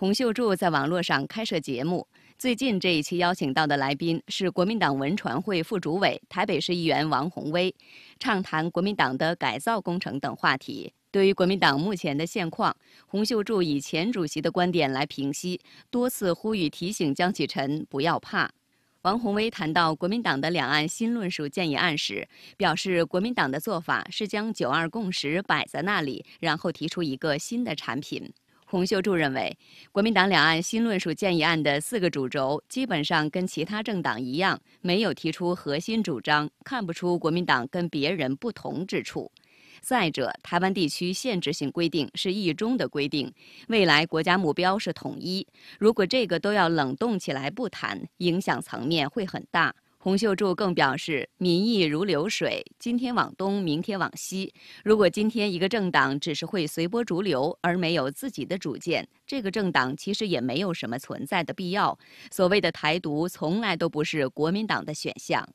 洪秀柱在网络上开设节目，最近这一期邀请到的来宾是国民党文传会副主委、台北市议员王宏威，畅谈国民党的改造工程等话题。对于国民党目前的现况，洪秀柱以前主席的观点来评析，多次呼吁提醒江启臣不要怕。王宏威谈到国民党的两岸新论述建议案时，表示国民党的做法是将九二共识摆在那里，然后提出一个新的产品。洪秀柱认为，国民党两岸新论述建议案的四个主轴，基本上跟其他政党一样，没有提出核心主张，看不出国民党跟别人不同之处。再者，台湾地区限制性规定是一中的规定，未来国家目标是统一，如果这个都要冷冻起来不谈，影响层面会很大。洪秀柱更表示，民意如流水，今天往东，明天往西。如果今天一个政党只是会随波逐流，而没有自己的主见，这个政党其实也没有什么存在的必要。所谓的台独，从来都不是国民党的选项。